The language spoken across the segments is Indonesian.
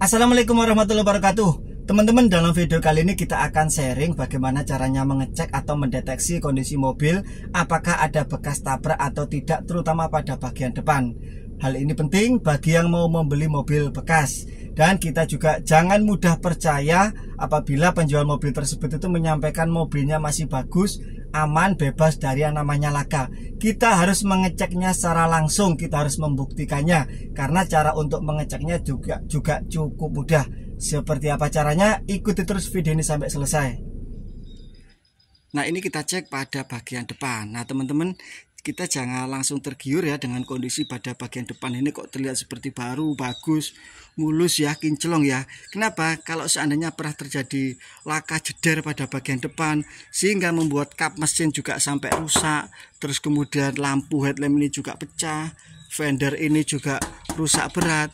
Assalamualaikum warahmatullahi wabarakatuh Teman-teman dalam video kali ini kita akan sharing bagaimana caranya mengecek atau mendeteksi kondisi mobil Apakah ada bekas tabrak atau tidak terutama pada bagian depan Hal ini penting bagi yang mau membeli mobil bekas Dan kita juga jangan mudah percaya apabila penjual mobil tersebut itu menyampaikan mobilnya masih bagus aman bebas dari yang namanya laka. Kita harus mengeceknya secara langsung, kita harus membuktikannya karena cara untuk mengeceknya juga juga cukup mudah. Seperti apa caranya? Ikuti terus video ini sampai selesai. Nah, ini kita cek pada bagian depan. Nah, teman-teman, kita jangan langsung tergiur ya dengan kondisi pada bagian depan ini kok terlihat seperti baru, bagus, mulus ya, kinclong ya. Kenapa? Kalau seandainya pernah terjadi laka jeder pada bagian depan sehingga membuat kap mesin juga sampai rusak, terus kemudian lampu headlamp ini juga pecah, fender ini juga rusak berat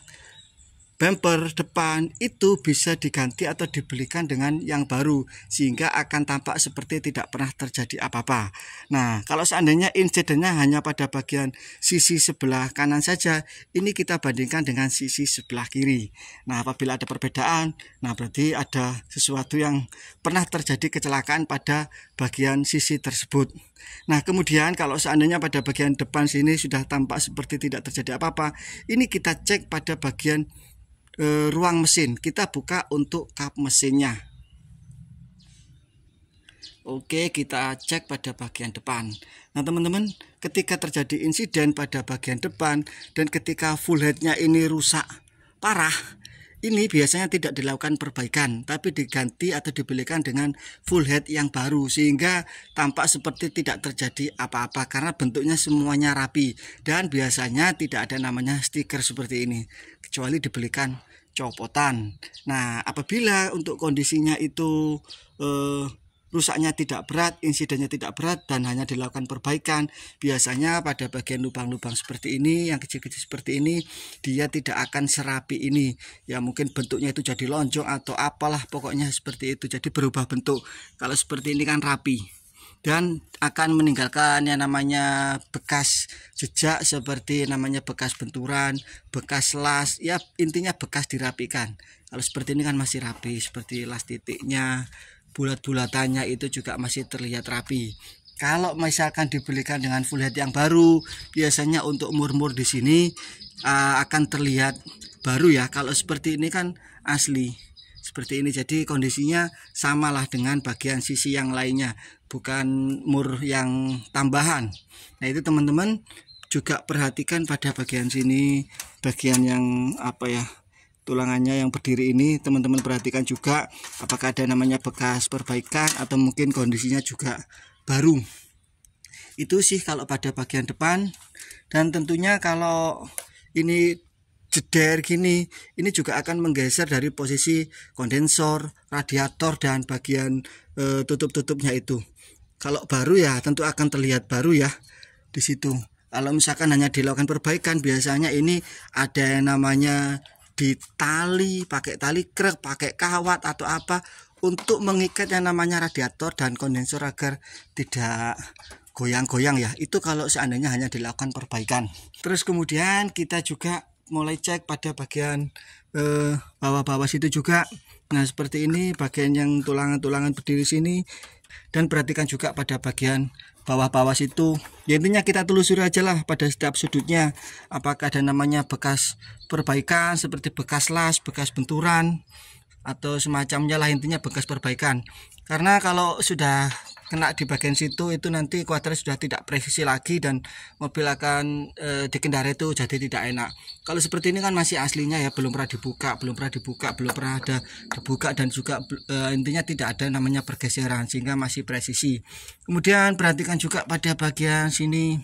bumper depan itu bisa diganti atau dibelikan dengan yang baru sehingga akan tampak seperti tidak pernah terjadi apa-apa. Nah, kalau seandainya insidennya hanya pada bagian sisi sebelah kanan saja, ini kita bandingkan dengan sisi sebelah kiri. Nah, apabila ada perbedaan, nah berarti ada sesuatu yang pernah terjadi kecelakaan pada bagian sisi tersebut. Nah, kemudian kalau seandainya pada bagian depan sini sudah tampak seperti tidak terjadi apa-apa, ini kita cek pada bagian Eh, ruang mesin kita buka untuk kap mesinnya Oke kita cek pada bagian depan Nah teman-teman ketika terjadi insiden pada bagian depan dan ketika full headnya ini rusak parah ini biasanya tidak dilakukan perbaikan, tapi diganti atau dibelikan dengan full head yang baru sehingga tampak seperti tidak terjadi apa-apa karena bentuknya semuanya rapi dan biasanya tidak ada namanya stiker seperti ini kecuali dibelikan copotan. Nah, apabila untuk kondisinya itu eh, rusaknya tidak berat, insidennya tidak berat dan hanya dilakukan perbaikan, biasanya pada bagian lubang-lubang seperti ini, yang kecil-kecil seperti ini, dia tidak akan serapi ini. Ya mungkin bentuknya itu jadi lonjong atau apalah pokoknya seperti itu, jadi berubah bentuk. Kalau seperti ini kan rapi dan akan meninggalkan yang namanya bekas jejak seperti namanya bekas benturan, bekas las, ya intinya bekas dirapikan. Kalau seperti ini kan masih rapi, seperti las titiknya, bulat-bulatannya itu juga masih terlihat rapi. Kalau misalkan dibelikan dengan full head yang baru, biasanya untuk mur-mur di sini uh, akan terlihat baru ya. Kalau seperti ini kan asli seperti ini jadi kondisinya samalah dengan bagian sisi yang lainnya bukan mur yang tambahan nah itu teman-teman juga perhatikan pada bagian sini bagian yang apa ya tulangannya yang berdiri ini teman-teman perhatikan juga apakah ada namanya bekas perbaikan atau mungkin kondisinya juga baru itu sih kalau pada bagian depan dan tentunya kalau ini jeder gini ini juga akan menggeser dari posisi kondensor, radiator dan bagian e, tutup-tutupnya itu. Kalau baru ya tentu akan terlihat baru ya di situ. Kalau misalkan hanya dilakukan perbaikan biasanya ini ada yang namanya ditali, pakai tali krek, pakai kawat atau apa untuk mengikat yang namanya radiator dan kondensor agar tidak goyang-goyang ya. Itu kalau seandainya hanya dilakukan perbaikan. Terus kemudian kita juga mulai cek pada bagian eh, bawah-bawah situ juga nah seperti ini bagian yang tulangan-tulangan berdiri sini dan perhatikan juga pada bagian bawah-bawah situ ya intinya kita telusuri aja lah pada setiap sudutnya apakah ada namanya bekas perbaikan seperti bekas las bekas benturan atau semacamnya lah intinya bekas perbaikan karena kalau sudah kena di bagian situ itu nanti kuadrat sudah tidak presisi lagi dan mobil akan e, eh, dikendarai itu jadi tidak enak kalau seperti ini kan masih aslinya ya belum pernah dibuka belum pernah dibuka belum pernah ada dibuka dan juga e, intinya tidak ada namanya pergeseran sehingga masih presisi kemudian perhatikan juga pada bagian sini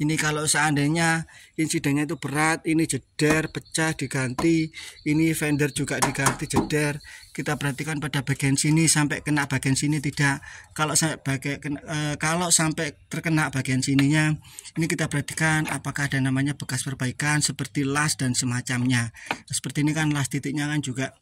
ini kalau seandainya insidennya itu berat ini jeder pecah diganti ini fender juga diganti jeder kita perhatikan pada bagian sini sampai kena bagian sini tidak kalau sampai bagian e, kalau sampai terkena bagian sininya ini kita perhatikan apakah ada namanya bekas perbaikan seperti las dan semacamnya seperti ini kan las titiknya kan juga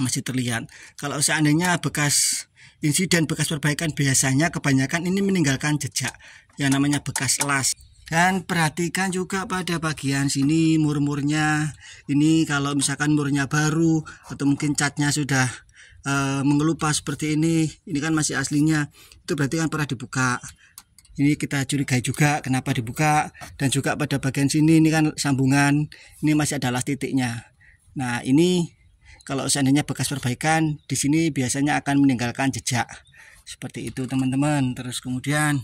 masih terlihat. Kalau seandainya bekas insiden bekas perbaikan biasanya kebanyakan ini meninggalkan jejak yang namanya bekas las. Dan perhatikan juga pada bagian sini mur-murnya Ini kalau misalkan murnya baru atau mungkin catnya sudah uh, eh, mengelupas seperti ini, ini kan masih aslinya. Itu berarti kan pernah dibuka. Ini kita curigai juga kenapa dibuka dan juga pada bagian sini ini kan sambungan. Ini masih ada las titiknya. Nah, ini kalau seandainya bekas perbaikan di sini biasanya akan meninggalkan jejak. Seperti itu teman-teman. Terus kemudian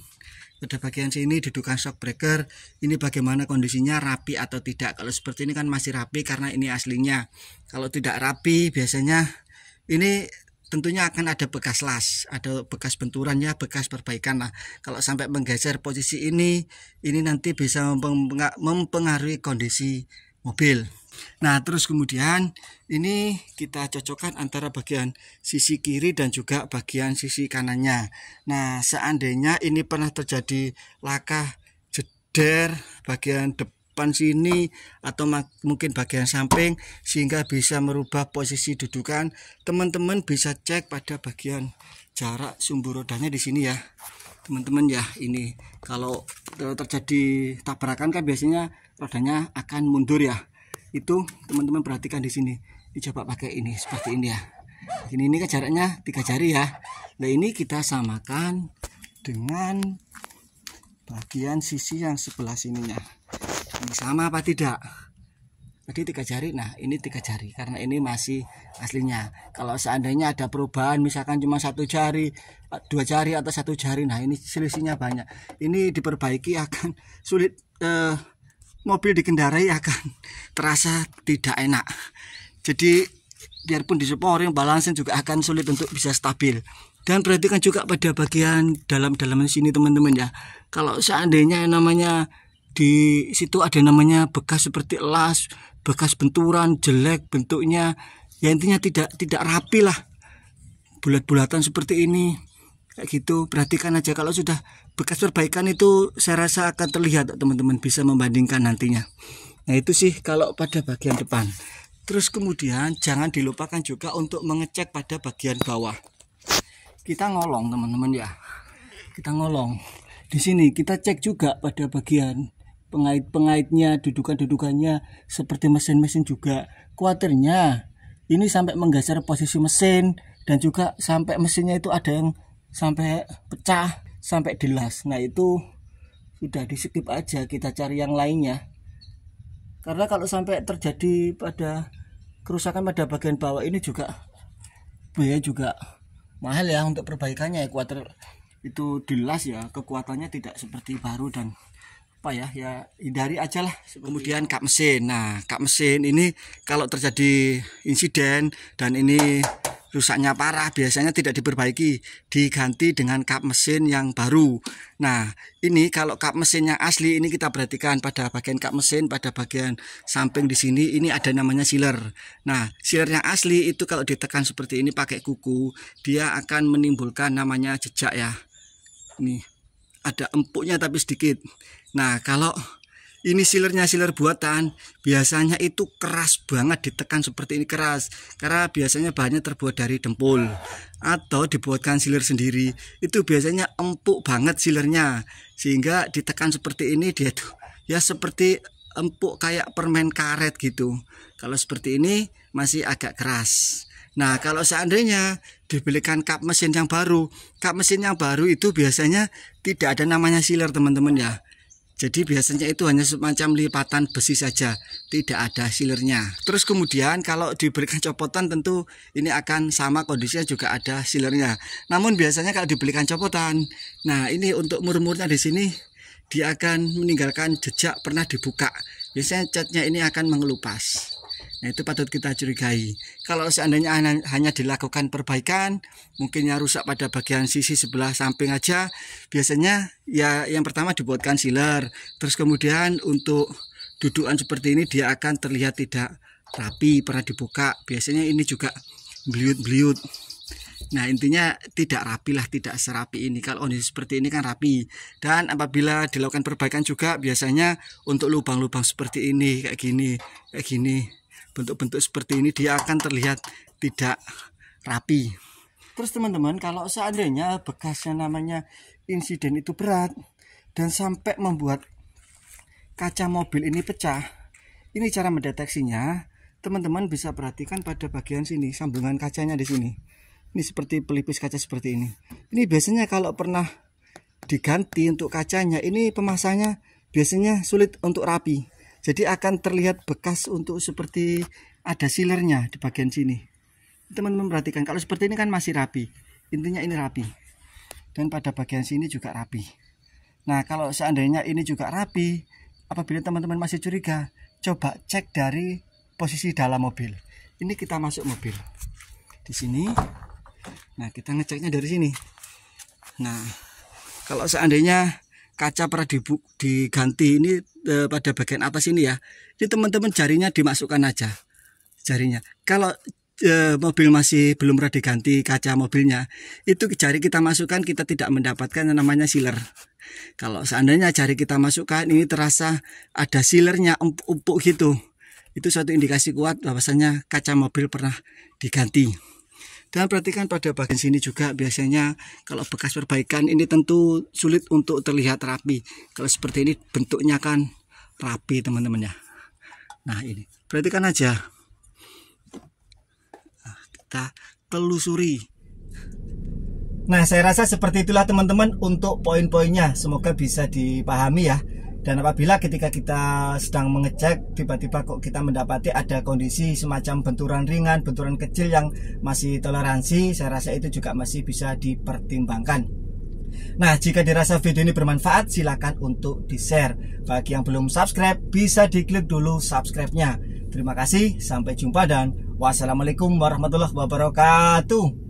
pada bagian sini dudukan shock breaker ini bagaimana kondisinya rapi atau tidak kalau seperti ini kan masih rapi karena ini aslinya kalau tidak rapi biasanya ini tentunya akan ada bekas las ada bekas benturan ya bekas perbaikan nah kalau sampai menggeser posisi ini ini nanti bisa mempengaruhi kondisi mobil Nah, terus kemudian ini kita cocokkan antara bagian sisi kiri dan juga bagian sisi kanannya. Nah, seandainya ini pernah terjadi laka jeder bagian depan sini atau mungkin bagian samping sehingga bisa merubah posisi dudukan, teman-teman bisa cek pada bagian jarak sumbu rodanya di sini ya. Teman-teman ya, ini kalau terjadi tabrakan kan biasanya rodanya akan mundur ya itu teman-teman perhatikan di sini dicoba pakai ini seperti ini ya ini ini kan jaraknya tiga jari ya nah ini kita samakan dengan bagian sisi yang sebelah sininya ini sama apa tidak tadi tiga jari nah ini tiga jari karena ini masih aslinya kalau seandainya ada perubahan misalkan cuma satu jari dua jari atau satu jari nah ini selisihnya banyak ini diperbaiki akan sulit eh, mobil dikendarai akan terasa tidak enak. Jadi biarpun yang balancing juga akan sulit untuk bisa stabil. Dan perhatikan juga pada bagian dalam dalam sini teman-teman ya. Kalau seandainya yang namanya di situ ada namanya bekas seperti las, bekas benturan jelek bentuknya, ya intinya tidak tidak rapi lah. Bulat-bulatan seperti ini kayak gitu perhatikan aja kalau sudah bekas perbaikan itu saya rasa akan terlihat teman-teman bisa membandingkan nantinya nah itu sih kalau pada bagian depan terus kemudian jangan dilupakan juga untuk mengecek pada bagian bawah kita ngolong teman-teman ya kita ngolong di sini kita cek juga pada bagian pengait-pengaitnya, dudukan-dudukannya seperti mesin-mesin juga. Kuatirnya ini sampai menggeser posisi mesin dan juga sampai mesinnya itu ada yang sampai pecah sampai delas nah itu sudah di skip aja kita cari yang lainnya karena kalau sampai terjadi pada kerusakan pada bagian bawah ini juga biaya juga mahal ya untuk perbaikannya ekuator itu delas ya kekuatannya tidak seperti baru dan apa ya ya hindari aja lah kemudian kap mesin nah kap mesin ini kalau terjadi insiden dan ini rusaknya parah biasanya tidak diperbaiki diganti dengan kap mesin yang baru nah ini kalau kap mesin yang asli ini kita perhatikan pada bagian kap mesin pada bagian samping di sini ini ada namanya sealer nah sealer yang asli itu kalau ditekan seperti ini pakai kuku dia akan menimbulkan namanya jejak ya nih ada empuknya tapi sedikit nah kalau ini silernya siler buatan biasanya itu keras banget ditekan seperti ini keras karena biasanya bahannya terbuat dari dempul atau dibuatkan siler sendiri itu biasanya empuk banget silernya, sehingga ditekan seperti ini dia tuh ya seperti empuk kayak permen karet gitu kalau seperti ini masih agak keras Nah kalau seandainya dibelikan kap mesin yang baru Kap mesin yang baru itu biasanya tidak ada namanya siler teman-teman ya jadi biasanya itu hanya semacam lipatan besi saja, tidak ada silernya. Terus kemudian kalau diberikan copotan tentu ini akan sama kondisinya juga ada silernya. Namun biasanya kalau diberikan copotan, nah ini untuk murmurnya di sini dia akan meninggalkan jejak pernah dibuka. Biasanya catnya ini akan mengelupas. Nah itu patut kita curigai. Kalau seandainya hanya dilakukan perbaikan, mungkin yang rusak pada bagian sisi sebelah samping aja, biasanya ya yang pertama dibuatkan sealer, terus kemudian untuk dudukan seperti ini dia akan terlihat tidak rapi, pernah dibuka. Biasanya ini juga beliut-beliut. Nah intinya tidak rapi lah tidak serapi ini Kalau ini seperti ini kan rapi Dan apabila dilakukan perbaikan juga Biasanya untuk lubang-lubang seperti ini Kayak gini Kayak gini bentuk-bentuk seperti ini dia akan terlihat tidak rapi terus teman-teman kalau seandainya bekasnya namanya insiden itu berat dan sampai membuat kaca mobil ini pecah ini cara mendeteksinya teman-teman bisa perhatikan pada bagian sini sambungan kacanya di sini ini seperti pelipis kaca seperti ini ini biasanya kalau pernah diganti untuk kacanya ini pemasangnya biasanya sulit untuk rapi jadi akan terlihat bekas untuk seperti ada silernya di bagian sini. Teman-teman perhatikan kalau seperti ini kan masih rapi. Intinya ini rapi. Dan pada bagian sini juga rapi. Nah, kalau seandainya ini juga rapi, apabila teman-teman masih curiga, coba cek dari posisi dalam mobil. Ini kita masuk mobil. Di sini. Nah, kita ngeceknya dari sini. Nah, kalau seandainya kaca pernah diganti ini e, pada bagian atas ini ya. Ini teman-teman jarinya dimasukkan aja jarinya. Kalau e, mobil masih belum pernah diganti kaca mobilnya, itu jari kita masukkan kita tidak mendapatkan yang namanya sealer. Kalau seandainya jari kita masukkan ini terasa ada sealernya empuk-empuk gitu. Itu suatu indikasi kuat bahwasanya kaca mobil pernah diganti. Dan perhatikan pada bagian sini juga biasanya kalau bekas perbaikan ini tentu sulit untuk terlihat rapi. Kalau seperti ini bentuknya kan rapi teman-teman ya. Nah ini perhatikan aja. Nah, kita telusuri. Nah saya rasa seperti itulah teman-teman untuk poin-poinnya. Semoga bisa dipahami ya. Dan apabila ketika kita sedang mengecek tiba-tiba kok kita mendapati ada kondisi semacam benturan ringan, benturan kecil yang masih toleransi, saya rasa itu juga masih bisa dipertimbangkan. Nah, jika dirasa video ini bermanfaat, silakan untuk di-share. Bagi yang belum subscribe, bisa diklik dulu subscribe-nya. Terima kasih, sampai jumpa dan wassalamualaikum warahmatullahi wabarakatuh.